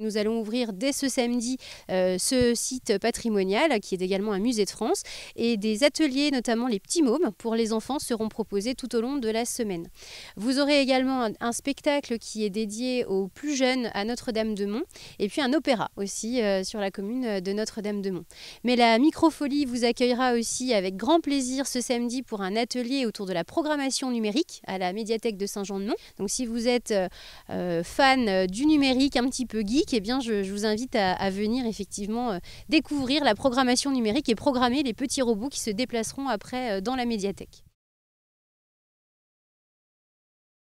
Nous allons ouvrir dès ce samedi euh, ce site patrimonial qui est également un musée de France et des ateliers, notamment les petits mômes pour les enfants, seront proposés tout au long de la semaine. Vous aurez également un, spectacle qui est dédié aux plus jeunes à Notre-Dame-de-Mont et puis un opéra aussi euh, sur la commune de Notre-Dame-de-Mont. Mais la Microfolie vous accueillera aussi avec grand plaisir ce samedi pour un atelier autour de la programmation numérique à la médiathèque de Saint-Jean-de-Mont. Donc si vous êtes euh, fan du numérique, un petit peu geek, eh bien, je, vous invite à, venir effectivement euh, découvrir la programmation numérique et programmer les petits robots qui se déplaceront après euh, dans la médiathèque.